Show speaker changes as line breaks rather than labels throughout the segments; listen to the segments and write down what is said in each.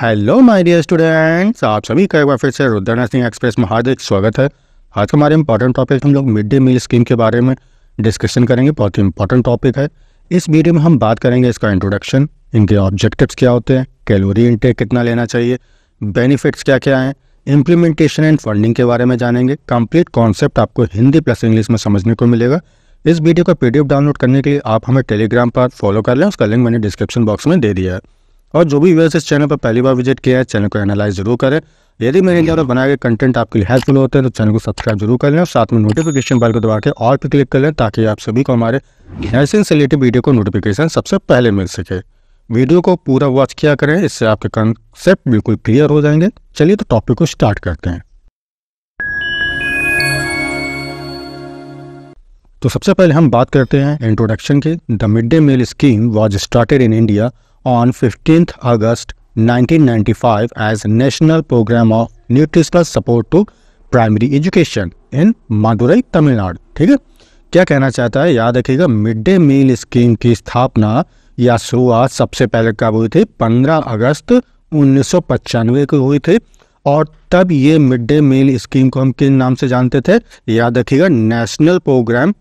Hello my dear students आप सभी का एक बार फिर से रुद्रनाथ सिंह एक्सप्रेस में हार्दिक स्वागत है आज का हमारे इंपॉर्टेंट टॉपिक हम लोग मिड डे मील स्कीम के बारे में डिस्कशन करेंगे बहुत ही इंपॉर्टेंट टॉपिक है इस वीडियो में हम बात करेंगे इसका इंट्रोडक्शन इनके ऑब्जेक्टिव्स क्या होते हैं कैलोरी इंटेक कितना लेना चाहिए बेनिफिट्स क्या क्या हैं इम्प्लीमेंटेशन एंड फंडिंग के बारे में जानेंगे कम्प्लीट कॉन्सेप्ट आपको हिंदी प्लस इंग्लिश में समझने को मिलेगा इस वीडियो का पी डाउनलोड करने के लिए आप हमें टेलीग्राम पर फॉलो कर लें उसका लिंक मैंने डिस्क्रिप्शन बॉक्स में दे दिया है और जो भी व्यूअर्स इस चैनल पर पहली बार विजिट किया है चैनल को एनालाइज जरूर करें यदि मेरे द्वारा बनाए गए कंटेंट आपके लिए हेल्पफुल होते हैं तो चैनल को सब्सक्राइब जरूर कर लें और साथ में नोटिफिकेशन बेल को दबा के ऑल पर क्लिक कर लें ताकि आप सभी को हमारे हेल्थ से रिलेटेड वीडियो को नोटिफिकेशन सबसे पहले मिल सके वीडियो को पूरा वॉच किया करें इससे आपके कंसेप्ट बिल्कुल क्लियर हो जाएंगे चलिए तो टॉपिक को स्टार्ट करते हैं तो सबसे पहले हम बात करते हैं इंट्रोडक्शन की the mid day meal scheme was started in India on 15th August 1995 as National Program of Nutritional Support to Primary Education in Madurai, Tamil Nadu. ठीक है क्या कहना चाहता है याद रखिएगा मिड डे मील स्कीम की स्थापना या शुरुआत सबसे पहले कब हुई थी 15 अगस्त उन्नीस को हुई थी और तब ये मिड डे मील स्कीम को हम किस नाम से जानते थे याद रखिएगा national programme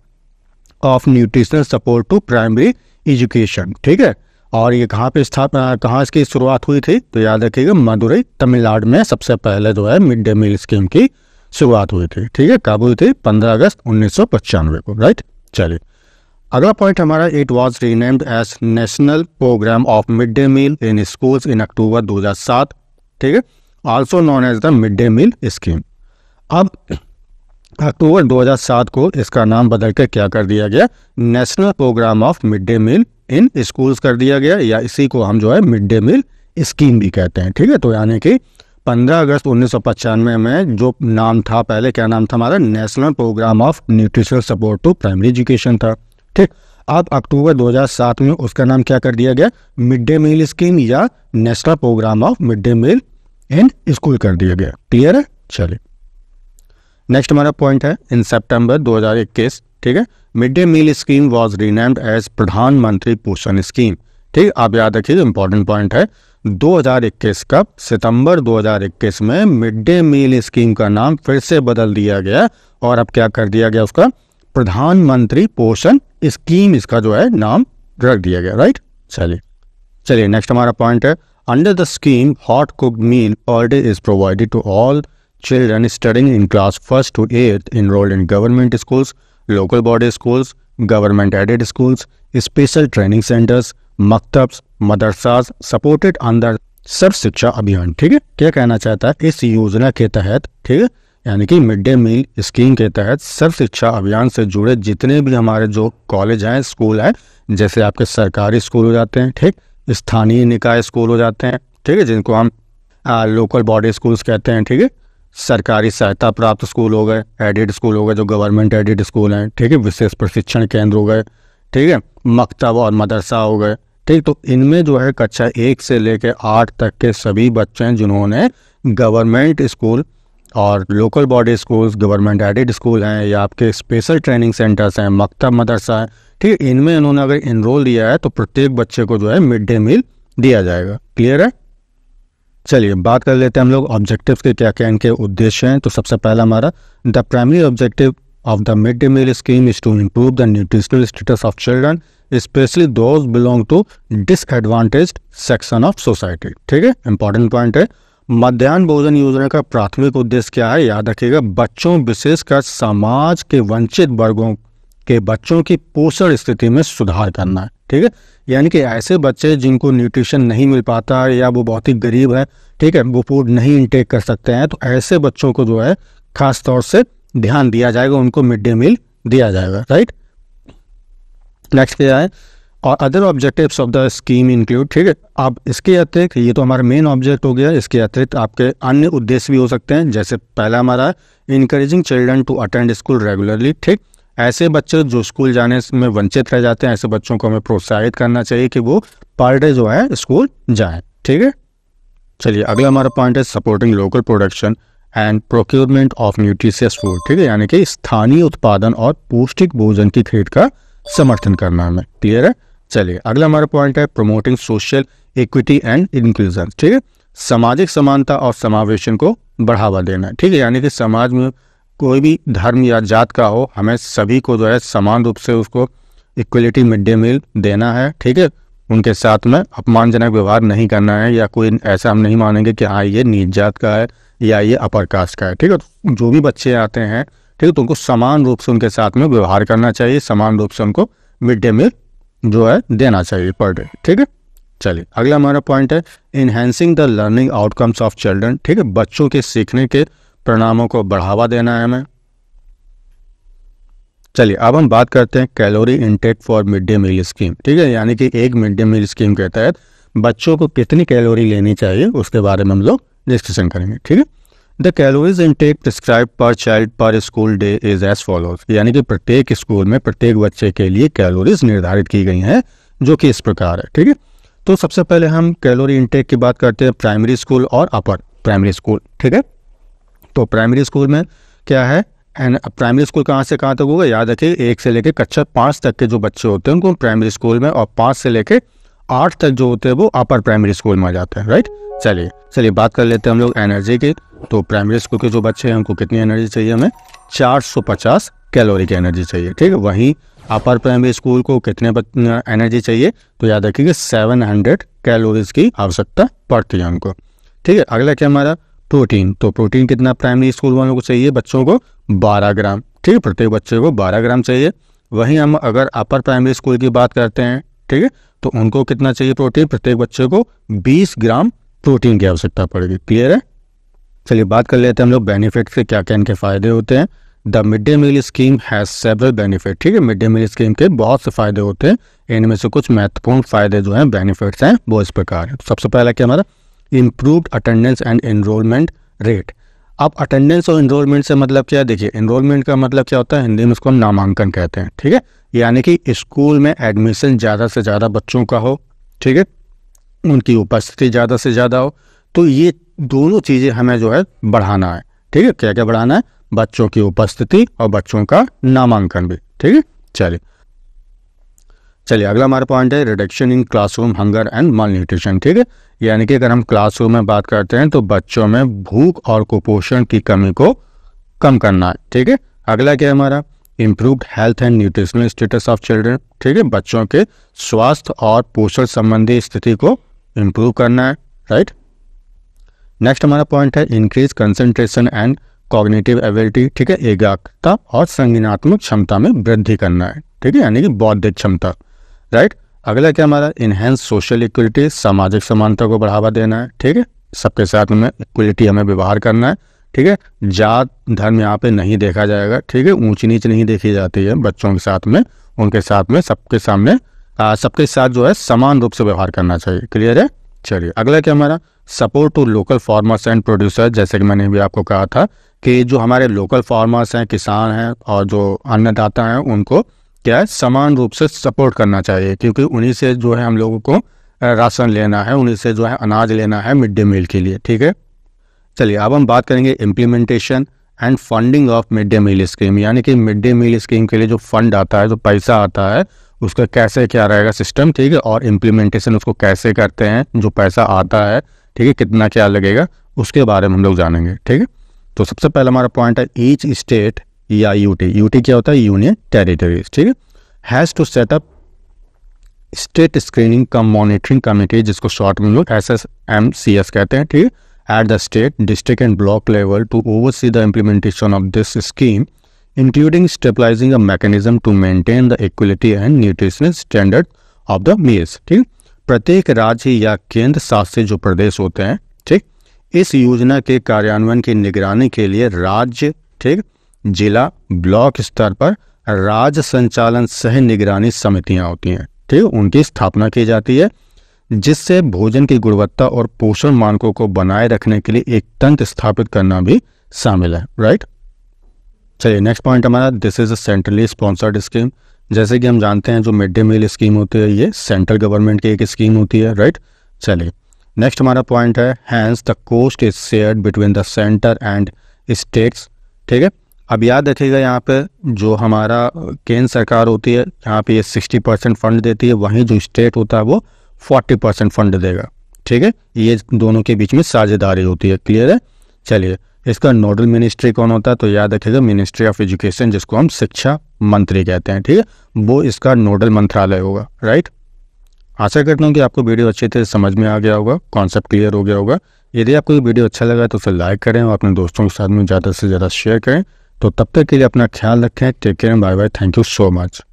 of nutritional support to primary education ठीक है और ये कहाँ पे स्थापना कहाँ इसकी शुरुआत हुई थी तो याद रखिएगा मदुरई तमिलनाडु में सबसे पहले जो है मिड डे मील स्कीम की शुरुआत हुई थी ठीक है कब हुई थी पंद्रह अगस्त उन्नीस को राइट चलिए अगला पॉइंट हमारा it was renamed as national programme of mid day meal in school in October दो ठीक है also known as the mid day meal scheme अब अक्टूबर 2007 को इसका नाम बदलकर क्या कर दिया गया national programme of mid day meal in schools कर दिया गया या इसी को हम जो है मिड डे मील स्कीम भी कहते हैं ठीक है तो यानी कि 15 अगस्त उन्नीस में जो नाम था पहले क्या नाम था हमारा national programme of nutritional support to primary education था ठीक अब अक्टूबर 2007 में उसका नाम क्या कर दिया गया मिड डे मील स्कीम या national programme of mid day meal in school कर दिया गया क्लियर है चलिए नेक्स्ट हमारा पॉइंट है इन सितंबर 2021 ठीक है mid day meal scheme was renamed as Pradhan Mantri Poshan scheme ठीक आप याद रखिए इंपॉर्टेंट पॉइंट है 2021 का सितंबर 2021 में मिड डे मील स्कीम का नाम फिर से बदल दिया गया और अब क्या कर दिया गया उसका प्रधानमंत्री पोषण स्कीम इसका जो है नाम रख दिया गया राइट चलिए चलिए नेक्स्ट हमारा पॉइंट है under the scheme hot cooked meal per day is provided to all children studying in class first to eighth enrolled in government schools local body schools government aided schools special training centres मकतब्स मदरसाज supported under Sarva शिक्षा अभियान ठीक है क्या कहना चाहता है इस योजना के तहत ठीक है यानी कि मिड डे मील स्कीम के तहत सर्व शिक्षा अभियान से जुड़े जितने भी हमारे जो कॉलेज हैं स्कूल हैं जैसे आपके सरकारी स्कूल हो जाते हैं ठीक स्थानीय निकाय स्कूल हो जाते हैं ठीक है जिनको हम आ, लोकल बॉडी स्कूल्स कहते हैं ठीक है सरकारी सहायता प्राप्त स्कूल हो गए एडेड स्कूल हो गए जो गवर्नमेंट एडेड स्कूल हैं ठीक है विशेष प्रशिक्षण केंद्र हो गए ठीक है मकतब और मदरसा हो गए ठीक तो इनमें जो है कक्षा एक से लेकर आठ तक के सभी बच्चे हैं जिन्होंने गवर्नमेंट स्कूल और local body schools government aided school हैं या आपके स्पेशल ट्रेनिंग सेंटर्स हैं मकतब मदरसा है ठीक है इनमें इन्होंने अगर इनरोल दिया है तो प्रत्येक बच्चे को जो है मिड डे मील दिया जाएगा क्लियर है चलिए बात कर लेते हैं हम लोग ऑब्जेक्टिव के क्या क्या इनके उद्देश्य हैं तो सबसे पहला हमारा the primary objective of the mid day meal scheme is to improve the nutritional status of children specially those belong to disadvantage section of society ठीक है इंपॉर्टेंट पॉइंट है मध्यान्ह भोजन योजना का प्राथमिक उद्देश्य क्या है याद रखिएगा बच्चों विशेषकर समाज के वंचित वर्गों के बच्चों की पोषण स्थिति में सुधार करना है ठीक है यानी कि ऐसे बच्चे जिनको न्यूट्रिशन नहीं मिल पाता या वो बहुत ही गरीब है ठीक है वो फूड नहीं इनटेक कर सकते हैं तो ऐसे बच्चों को जो है खास तौर से ध्यान दिया जाएगा उनको मिड डे मील दिया जाएगा राइट नेक्स्ट क्या है और other objectives of the scheme include ठीक है आप इसके अतिरिक्त ये तो हमारा मेन ऑब्जेक्ट हो गया इसके अतिरिक्त आपके अन्य उद्देश्य भी हो सकते हैं जैसे पहला हमारा encouraging children to attend school regularly ठीक ऐसे बच्चे जो स्कूल जाने में वंचित रह जाते हैं ऐसे बच्चों को हमें प्रोत्साहित करना चाहिए कि वो पर डे जो है स्कूल जाए ठीक है चलिए अगला हमारा पॉइंट है supporting local production and procurement of nutritious food ठीक है यानी कि स्थानीय उत्पादन और पौष्टिक भोजन की खरीद का समर्थन करना हमें क्लियर है चलिए अगला हमारा पॉइंट है promoting social equity and inclusion ठीक है सामाजिक समानता और समावेशन को बढ़ावा देना ठीक है यानी कि समाज में कोई भी धर्म या जात का हो हमें सभी को जो है समान रूप से उसको इक्वलिटी मिड डे मील देना है ठीक है उनके साथ में अपमानजनक व्यवहार नहीं करना है या कोई ऐसा हम नहीं मानेंगे कि हाँ ये नीच जात का है या ये अपर कास्ट का है ठीक है तो जो भी बच्चे आते हैं ठीक है तो उनको समान रूप से उनके साथ में व्यवहार करना चाहिए समान रूप से उनको मिड डे मील जो है देना चाहिए पर डे ठीक है चलिए अगला हमारा पॉइंट है enhancing the learning outcomes of children ठीक है बच्चों के सीखने के परिणामों को बढ़ावा देना है हमें चलिए अब हम बात करते हैं calorie intake for mid day meal scheme ठीक है यानी कि एक मिड डे मील स्कीम के तहत बच्चों को कितनी कैलोरी लेनी चाहिए उसके बारे में हम लोग डिस्कशन करेंगे ठीक है the calories intake prescribe per child per school day is as follows यानी कि प्रत्येक स्कूल में प्रत्येक बच्चे के लिए कैलोरीज निर्धारित की गई हैं जो कि इस प्रकार है ठीक है तो सबसे पहले हम कैलोरी इनटेक की बात करते हैं प्राइमरी स्कूल और अपर प्राइमरी स्कूल ठीक है तो प्राइमरी स्कूल में क्या है एंड प्राइमरी स्कूल कहाँ से कहाँ तक होगा याद रखिए एक से लेकर कक्षा पाँच तक के जो बच्चे होते हैं उनको प्राइमरी स्कूल में और पाँच से लेकर आठ तक जो होते हैं वो अपर प्राइमरी स्कूल में आ जाते हैं राइट चलिए चलिए बात कर लेते हैं हम लोग एनर्जी की तो प्राइमरी स्कूल के जो बच्चे हैं उनको कितनी एनर्जी चाहिए हमें 450 कैलोरी की एनर्जी चाहिए ठीक है वहीं अपर प्राइमरी स्कूल को कितने एनर्जी चाहिए तो याद सेवन हंड्रेड कैलोरीज की आवश्यकता पड़ती है हमको ठीक है अगला क्या हमारा प्रोटीन तो प्रोटीन कितना प्राइमरी स्कूल वालों को चाहिए बच्चों को 12 ग्राम ठीक है प्रत्येक बच्चे को 12 ग्राम चाहिए वहीं हम अगर अपर प्राइमरी स्कूल की बात करते हैं ठीक है तो उनको कितना चाहिए प्रोटीन प्रत्येक बच्चे को 20 ग्राम प्रोटीन की आवश्यकता पड़ेगी क्लियर है चलिए बात कर लेते हैं हम लोग बेनिफिट से क्या क्या इनके फायदे होते हैं the mid day meal scheme has several benefit ठीक है मिड डे मील स्कीम के बहुत से फायदे होते हैं इनमें से कुछ महत्वपूर्ण फायदे जो हैं बेनिफिट्स हैं वो इस प्रकार है सबसे पहला क्या हमारा improved attendance and enrolment rate अब अटेंडेंस और एनरोलमेंट से मतलब क्या है देखिए एनरोलमेंट का मतलब क्या होता है हिंदी में उसको हम नामांकन कहते हैं ठीक है यानी कि स्कूल में एडमिशन ज़्यादा से ज़्यादा बच्चों का हो ठीक है उनकी उपस्थिति ज़्यादा से ज़्यादा हो तो ये दोनों चीज़ें हमें जो है बढ़ाना है ठीक है क्या क्या बढ़ाना है बच्चों की उपस्थिति और बच्चों का नामांकन भी ठीक है चलिए चलिए अगला हमारा पॉइंट है reduction in classroom hunger and malnutrition ठीक है यानी कि अगर हम क्लासरूम में बात करते हैं तो बच्चों में भूख और कुपोषण की कमी को कम करना है ठीक है अगला क्या है हमारा improved health and nutritional status of children ठीक है बच्चों के स्वास्थ्य और पोषण संबंधी स्थिति को इम्प्रूव करना है राइट नेक्स्ट हमारा पॉइंट है increase concentration and cognitive ability ठीक है एकाग्रता और संगीनात्मक क्षमता में वृद्धि करना है ठीक है यानी कि बौद्धिक क्षमता राइट अगला क्या हमारा इन्हेंस सोशल इक्वलिटी सामाजिक समानता को बढ़ावा देना है ठीक है सबके साथ में इक्विटी हमें व्यवहार करना है ठीक है जात धर्म यहाँ पे नहीं देखा जाएगा ठीक है ऊंच नीच नहीं देखी जाती है बच्चों के साथ में उनके साथ में सबके सामने सबके साथ जो है समान रूप से व्यवहार करना चाहिए क्लियर है चलिए अगला क्या हमारा support to local farmers and producer जैसे कि मैंने भी आपको कहा था कि जो हमारे लोकल फार्मर्स हैं किसान हैं और जो अन्नदाता हैं उनको क्या है समान रूप से सपोर्ट करना चाहिए क्योंकि उन्हीं से जो है हम लोगों को राशन लेना है उन्हीं से जो है अनाज लेना है मिड डे मील के लिए ठीक है चलिए अब हम बात करेंगे implementation and funding of mid day meal scheme यानी कि मिड डे मील स्कीम के लिए जो फंड आता है जो पैसा आता है उसका कैसे क्या रहेगा सिस्टम ठीक है और इम्प्लीमेंटेशन उसको कैसे करते हैं जो पैसा आता है ठीक है कितना क्या लगेगा उसके बारे में हम लोग जानेंगे ठीक है तो सबसे पहला हमारा पॉइंट है ईच स्टेट या यूटी यूटी क्या होता है यूनियन e टेरिटरीज ठीक है has to set up state screening cum monitoring committee जिसको शॉर्ट में लोग S S M C S कहते हैं ठीक है at the state district and block level to oversee the implementation of this scheme including stabilising a mechanism to maintain the equality and nutrition standard of the meals ठीक प्रत्येक राज्य या केंद्र शासित जो प्रदेश होते हैं ठीक इस योजना के कार्यान्वयन की निगरानी के लिए राज्य ठीक जिला ब्लॉक स्तर पर राज्य संचालन सह निगरानी समितियां होती हैं ठीक उनकी स्थापना की जाती है जिससे भोजन की गुणवत्ता और पोषण मानकों को बनाए रखने के लिए एक तंत्र स्थापित करना भी शामिल है राइट चलिए नेक्स्ट पॉइंट हमारा this is a centrally sponsored scheme जैसे कि हम जानते हैं जो मिड डे मील स्कीम होती है ये सेंट्रल गवर्नमेंट की एक स्कीम होती है राइट चलिए नेक्स्ट हमारा पॉइंट है hence the cost is share between the centre and states ठीक है अब याद रखिएगा यहाँ पे जो हमारा केंद्र सरकार होती है यहाँ पे ये सिक्सटी परसेंट फंड देती है वहीं जो स्टेट होता है वो फोर्टी परसेंट फंड देगा ठीक है ये दोनों के बीच में साझेदारी होती है क्लियर है चलिए इसका नोडल मिनिस्ट्री कौन होता है तो याद रखिएगा मिनिस्ट्री ऑफ एजुकेशन जिसको हम शिक्षा मंत्री कहते हैं ठीक है वो इसका नोडल मंत्रालय होगा राइट आशा करता हूँ कि आपको वीडियो अच्छे तरह समझ में आ गया होगा कॉन्सेप्ट क्लियर हो गया होगा यदि आपको वीडियो अच्छा लगा तो उसे लाइक करें और अपने दोस्तों के साथ में ज़्यादा से ज़्यादा शेयर करें तो तब तक के लिए अपना ख्याल रखें take care bye bye thank you so much